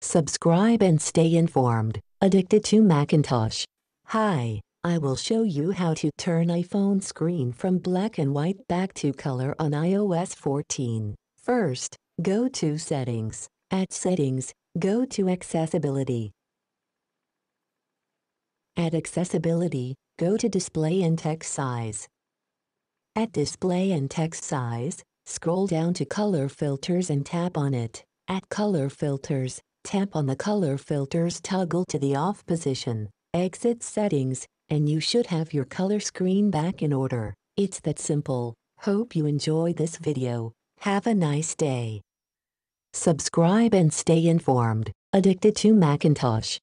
Subscribe and stay informed. Addicted to Macintosh. Hi, I will show you how to turn iPhone screen from black and white back to color on iOS 14. First, go to Settings. At Settings, go to Accessibility. At Accessibility, go to Display and Text Size. At display and text size, scroll down to color filters and tap on it. At color filters, tap on the color filters toggle to the off position, exit settings, and you should have your color screen back in order. It's that simple. Hope you enjoy this video. Have a nice day. Subscribe and stay informed. Addicted to Macintosh.